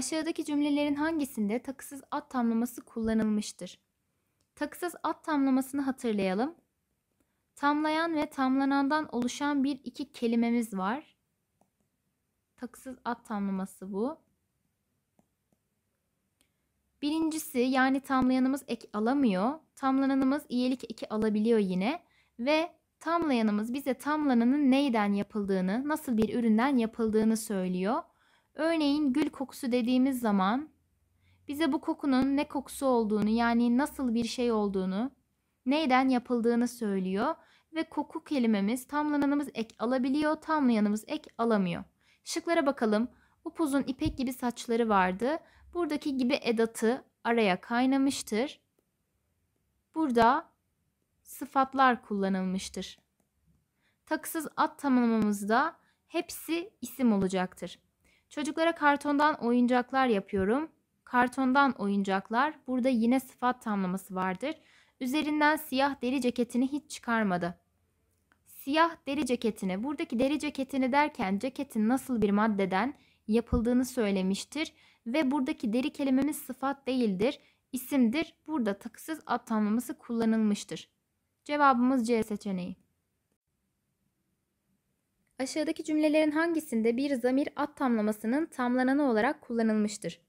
Aşağıdaki cümlelerin hangisinde takısız ad tamlaması kullanılmıştır? Takısız ad tamlamasını hatırlayalım. Tamlayan ve tamlanandan oluşan bir iki kelimemiz var. Takısız ad tamlaması bu. Birincisi yani tamlayanımız ek alamıyor. Tamlananımız iyilik eki alabiliyor yine. Ve tamlayanımız bize tamlananın neyden yapıldığını, nasıl bir üründen yapıldığını söylüyor. Örneğin gül kokusu dediğimiz zaman bize bu kokunun ne kokusu olduğunu yani nasıl bir şey olduğunu, neyden yapıldığını söylüyor ve koku kelimemiz tamlananımız ek alabiliyor, tamlayanımız ek alamıyor. Şıklara bakalım. Upuzun ipek gibi saçları vardı. Buradaki gibi edatı araya kaynamıştır. Burada sıfatlar kullanılmıştır. Takısız ad tanımımızda hepsi isim olacaktır. Çocuklara kartondan oyuncaklar yapıyorum. Kartondan oyuncaklar burada yine sıfat tamlaması vardır. Üzerinden siyah deri ceketini hiç çıkarmadı. Siyah deri ceketini, buradaki deri ceketini derken ceketin nasıl bir maddeden yapıldığını söylemiştir. Ve buradaki deri kelimemiz sıfat değildir, isimdir. Burada takısız ad tamlaması kullanılmıştır. Cevabımız C seçeneği. Aşağıdaki cümlelerin hangisinde bir zamir at tamlamasının tamlananı olarak kullanılmıştır?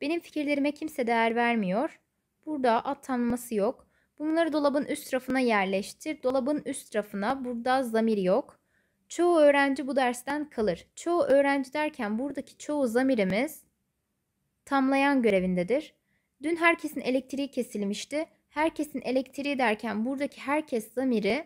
Benim fikirlerime kimse değer vermiyor. Burada at tamlaması yok. Bunları dolabın üst rafına yerleştir. Dolabın üst rafına burada zamir yok. Çoğu öğrenci bu dersten kalır. Çoğu öğrenci derken buradaki çoğu zamirimiz tamlayan görevindedir. Dün herkesin elektriği kesilmişti. Herkesin elektriği derken buradaki herkes zamiri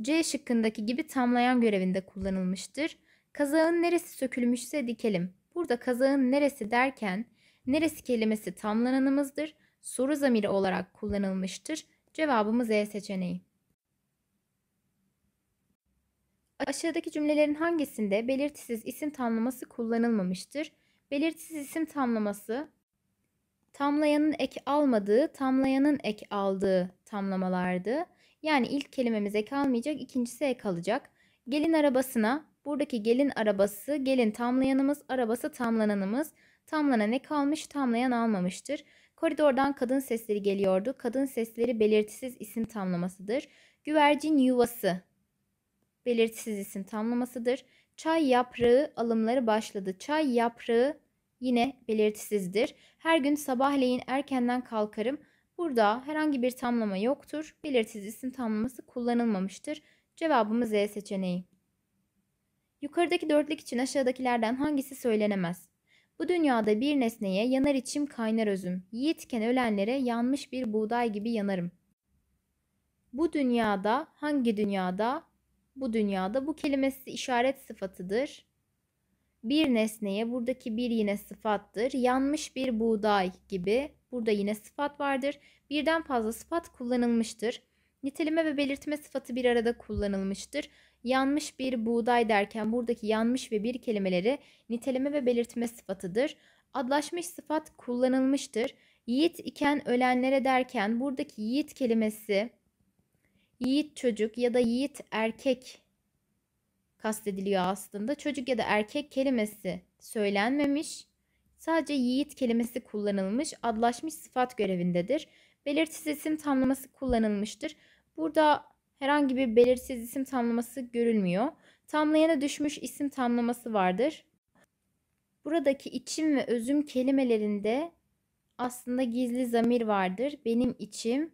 C şıkkındaki gibi tamlayan görevinde kullanılmıştır. Kazağın neresi sökülmüşse dikelim. Burada kazağın neresi derken neresi kelimesi tamlananımızdır. Soru zamiri olarak kullanılmıştır. Cevabımız E seçeneği. Aşağıdaki cümlelerin hangisinde belirtisiz isim tamlaması kullanılmamıştır? Belirtisiz isim tamlaması tamlayanın ek almadığı, tamlayanın ek aldığı tamlamalardı. Yani ilk kelimemiz kalmayacak, almayacak, ikincisi ek alacak. Gelin arabasına, buradaki gelin arabası, gelin tamlayanımız, arabası tamlananımız. tamlana ne kalmış? tamlayan almamıştır. Koridordan kadın sesleri geliyordu. Kadın sesleri belirtisiz isim tamlamasıdır. Güvercin yuvası belirtisiz isim tamlamasıdır. Çay yaprağı alımları başladı. Çay yaprağı yine belirtisizdir. Her gün sabahleyin erkenden kalkarım. Burada herhangi bir tamlama yoktur. Belirsiz isim tamlaması kullanılmamıştır. Cevabımız E seçeneği. Yukarıdaki dörtlük için aşağıdakilerden hangisi söylenemez? Bu dünyada bir nesneye yanar içim kaynar özüm. Yiğitken ölenlere yanmış bir buğday gibi yanarım. Bu dünyada hangi dünyada? Bu dünyada bu kelimesi işaret sıfatıdır bir nesneye buradaki bir yine sıfattır. Yanmış bir buğday gibi burada yine sıfat vardır. Birden fazla sıfat kullanılmıştır. Nitelime ve belirtme sıfatı bir arada kullanılmıştır. Yanmış bir buğday derken buradaki yanmış ve bir kelimeleri nitelime ve belirtme sıfatıdır. Adlaşmış sıfat kullanılmıştır. Yiğit iken ölenlere derken buradaki yiğit kelimesi yiğit çocuk ya da yiğit erkek kastediliyor aslında. Çocuk ya da erkek kelimesi söylenmemiş. Sadece yiğit kelimesi kullanılmış. Adlaşmış sıfat görevindedir. Belirsiz isim tamlaması kullanılmıştır. Burada herhangi bir belirsiz isim tamlaması görülmüyor. Tamlayana düşmüş isim tamlaması vardır. Buradaki içim ve özüm kelimelerinde aslında gizli zamir vardır. Benim içim,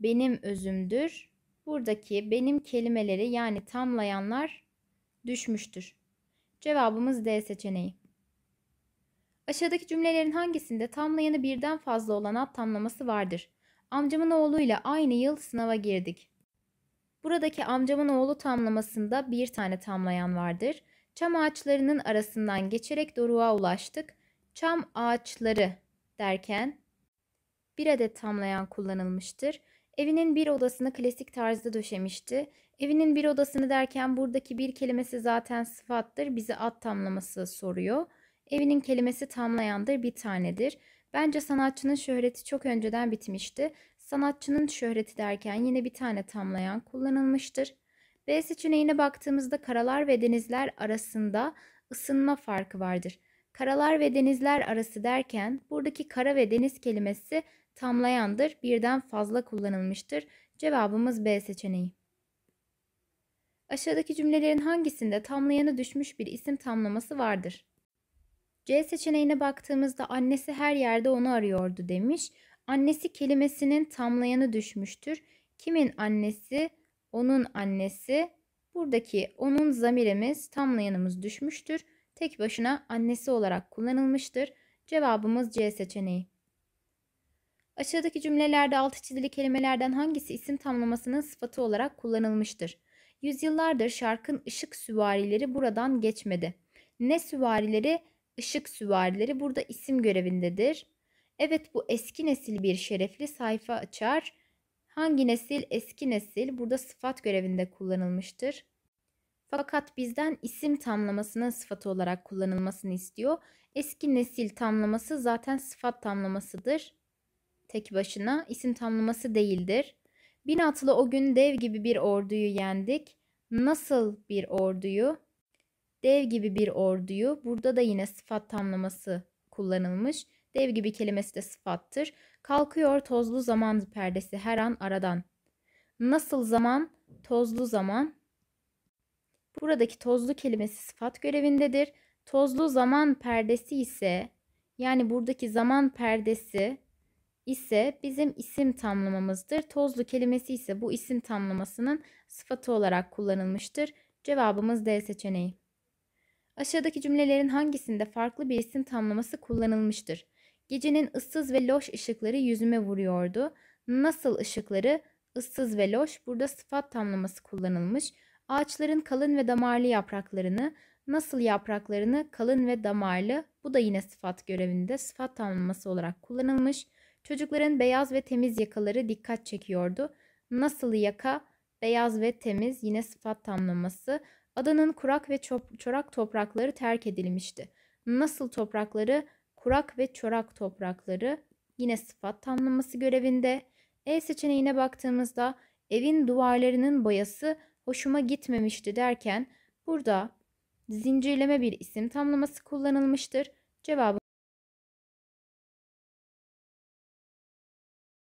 benim özümdür. Buradaki benim kelimeleri yani tamlayanlar düşmüştür. Cevabımız D seçeneği. Aşağıdaki cümlelerin hangisinde tamlayanı birden fazla olan at tamlaması vardır? Amcamın oğluyla aynı yıl sınava girdik. Buradaki amcamın oğlu tamlamasında bir tane tamlayan vardır. Çam ağaçlarının arasından geçerek doruğa ulaştık. Çam ağaçları derken bir adet tamlayan kullanılmıştır. Evinin bir odasını klasik tarzda döşemişti. Evinin bir odasını derken buradaki bir kelimesi zaten sıfattır. Bizi ad tamlaması soruyor. Evinin kelimesi tamlayandır bir tanedir. Bence sanatçının şöhreti çok önceden bitmişti. Sanatçının şöhreti derken yine bir tane tamlayan kullanılmıştır. B seçeneğine baktığımızda karalar ve denizler arasında ısınma farkı vardır. Karalar ve denizler arası derken buradaki kara ve deniz kelimesi tamlayandır, birden fazla kullanılmıştır. Cevabımız B seçeneği. Aşağıdaki cümlelerin hangisinde tamlayanı düşmüş bir isim tamlaması vardır? C seçeneğine baktığımızda annesi her yerde onu arıyordu demiş. Annesi kelimesinin tamlayanı düşmüştür. Kimin annesi? Onun annesi. Buradaki onun zamirimiz, tamlayanımız düşmüştür. Tek başına annesi olarak kullanılmıştır. Cevabımız C seçeneği. Aşağıdaki cümlelerde altı çizili kelimelerden hangisi isim tamlamasının sıfatı olarak kullanılmıştır? Yüzyıllardır şarkın ışık süvarileri buradan geçmedi. Ne süvarileri? Işık süvarileri burada isim görevindedir. Evet bu eski nesil bir şerefli sayfa açar. Hangi nesil? Eski nesil burada sıfat görevinde kullanılmıştır. Fakat bizden isim tamlamasının sıfatı olarak kullanılmasını istiyor. Eski nesil tamlaması zaten sıfat tamlamasıdır. Tek başına isim tamlaması değildir. Bin atlı o gün dev gibi bir orduyu yendik. Nasıl bir orduyu? Dev gibi bir orduyu. Burada da yine sıfat tamlaması kullanılmış. Dev gibi kelimesi de sıfattır. Kalkıyor tozlu zaman perdesi her an aradan. Nasıl zaman? Tozlu zaman. Buradaki tozlu kelimesi sıfat görevindedir. Tozlu zaman perdesi ise yani buradaki zaman perdesi ise bizim isim tamlamamızdır. Tozlu kelimesi ise bu isim tamlamasının sıfatı olarak kullanılmıştır. Cevabımız D seçeneği. Aşağıdaki cümlelerin hangisinde farklı bir isim tamlaması kullanılmıştır? Gecenin ıssız ve loş ışıkları yüzüme vuruyordu. Nasıl ışıkları? ıssız ve loş. Burada sıfat tamlaması kullanılmış. Ağaçların kalın ve damarlı yapraklarını, nasıl yapraklarını kalın ve damarlı. Bu da yine sıfat görevinde sıfat tamlaması olarak kullanılmış. Çocukların beyaz ve temiz yakaları dikkat çekiyordu. Nasıl yaka? Beyaz ve temiz yine sıfat tamlaması. Adanın kurak ve çorak toprakları terk edilmişti. Nasıl toprakları? Kurak ve çorak toprakları yine sıfat tamlaması görevinde. E seçeneğine baktığımızda evin duvarlarının boyası hoşuma gitmemişti derken burada zincirleme bir isim tamlaması kullanılmıştır. Cevabı